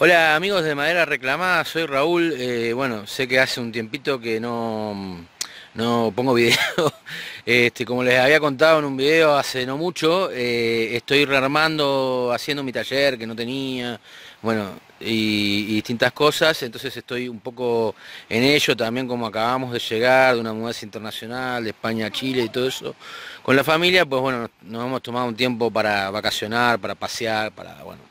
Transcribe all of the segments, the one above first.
Hola amigos de Madera Reclamada, soy Raúl. Eh, bueno, sé que hace un tiempito que no, no pongo video. Este, como les había contado en un video hace no mucho, eh, estoy rearmando, haciendo mi taller que no tenía, bueno, y, distintas cosas, entonces estoy un poco en ello también como acabamos de llegar de una mudanza internacional de España a Chile y todo eso. Con la familia, pues bueno, nos, nos hemos tomado un tiempo para vacacionar, para pasear, para, bueno,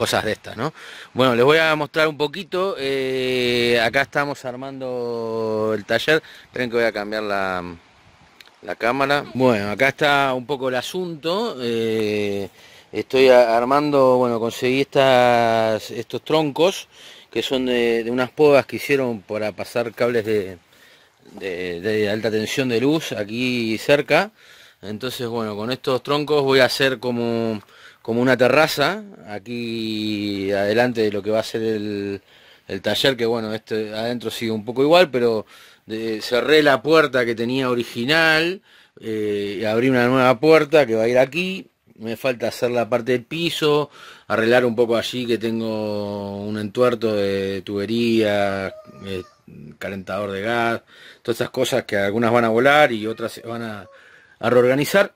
cosas de estas, ¿no? Bueno, les voy a mostrar un poquito. Eh, acá estamos armando el taller. Esperen que voy a cambiar la, cámara. Bueno, acá está un poco el asunto. Eh, estoy armando, bueno, conseguí estas, estos troncos que son de, unas podas que hicieron para pasar cables de, de, alta tensión de luz aquí cerca. Entonces, bueno, con estos troncos voy a hacer como como una terraza aquí adelante de lo que va a ser el, taller, que bueno, este adentro sigue un poco igual, pero cerré la puerta que tenía original, eh, y abrí una nueva puerta que va a ir aquí, me falta hacer la parte del piso, arreglar un poco allí que tengo un entuerto de tubería, eh, calentador de gas, todas esas cosas que algunas van a volar y otras se van a reorganizar.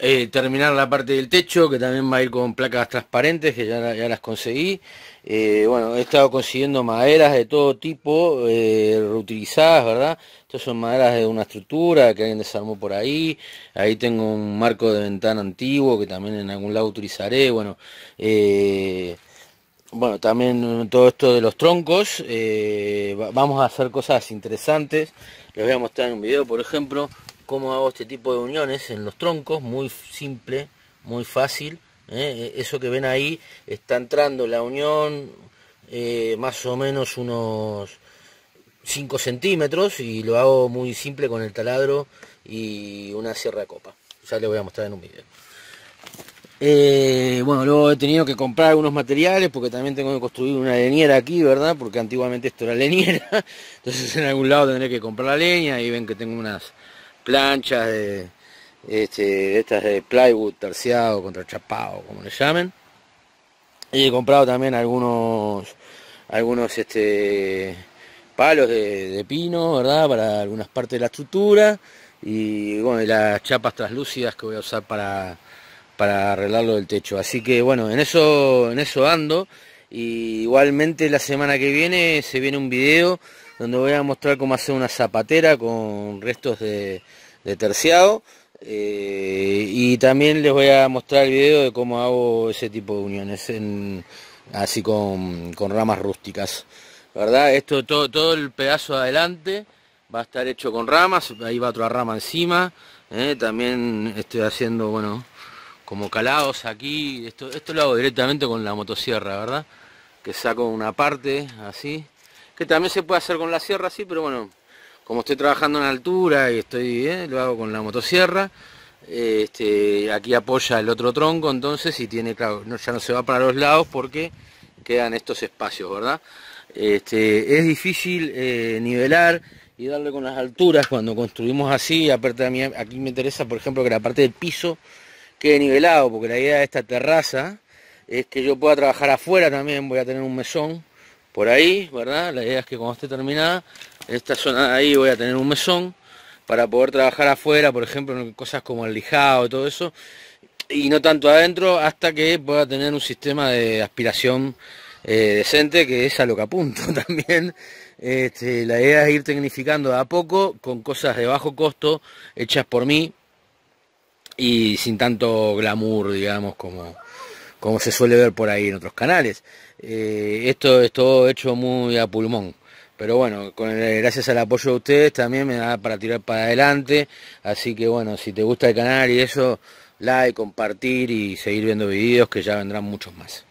Eh, terminar la parte del techo, que también va a ir con placas transparentes, que ya, las conseguí. Eh, bueno, he estado consiguiendo maderas de todo tipo, eh, reutilizadas, ¿verdad? Estas son maderas de una estructura que alguien desarmó por ahí. Ahí tengo un marco de ventana antiguo que también en algún lado utilizaré. Bueno, bueno, también todo esto de los troncos, vamos a hacer cosas interesantes, les voy a mostrar en un video, por ejemplo, cómo hago este tipo de uniones en los troncos, muy simple, muy fácil. ¿eh? E, eso que ven ahí está entrando la unión eh, más o menos unos 5 centímetros y lo hago muy simple con el taladro y una sierra de copa. Ya les voy a mostrar en un video. Eh, bueno, luego he tenido que comprar algunos materiales porque también tengo que construir una leñera aquí, ¿verdad? Porque antiguamente esto era leñera. Entonces en algún lado tendré que comprar la leña y ven que tengo unas, planchas este, de, estas de plywood terciado contra chapado, como le llamen. Y he comprado también algunos, algunos este, palos de, pino, ¿verdad? Para algunas partes de la estructura. Y bueno, las chapas translúcidas que voy a usar para, para arreglarlo del techo. Así que bueno, en eso, en eso ando. Y igualmente la semana que viene se viene un video donde voy a mostrar cómo hacer una zapatera con restos de, terciado. Eh, y también les voy a mostrar el video de cómo hago ese tipo de uniones, en, así con, ramas rústicas. ¿Verdad? Esto, todo, todo el pedazo adelante va a estar hecho con ramas, ahí va otra rama encima. ¿eh? también estoy haciendo, bueno, como calados aquí. Esto, esto lo hago directamente con la motosierra, ¿verdad? Que saco una parte así. Que también se puede hacer con la sierra así, pero bueno, como estoy trabajando en altura y estoy, bien, eh, lo hago con la motosierra. Eh, este, aquí apoya el otro tronco entonces y tiene, claro, ya no se va para los lados porque quedan estos espacios, ¿verdad? Este, es difícil eh, nivelar y darle con las alturas cuando construimos así. Aparte, a mí, aquí me interesa, por ejemplo, que la parte del piso quede nivelado, porque la idea de esta terraza es que yo pueda trabajar afuera también, voy a tener un mesón por ahí, ¿verdad? La idea es que cuando esté terminada, esta zona ahí voy a tener un mesón para poder trabajar afuera, por ejemplo, en cosas como el lijado y todo eso, y no tanto adentro hasta que pueda tener un sistema de aspiración eh, decente, que es a lo que apunto también. Este, la idea es ir tecnificando a poco con cosas de bajo costo hechas por mí, y sin tanto glamour, digamos, como, como se suele ver por ahí en otros canales. Eh, esto es todo hecho muy a pulmón. Pero bueno, con gracias al apoyo de ustedes también me da para tirar para adelante. Así que bueno, si te gusta el canal y eso, like, compartir y seguir viendo videos que ya vendrán muchos más.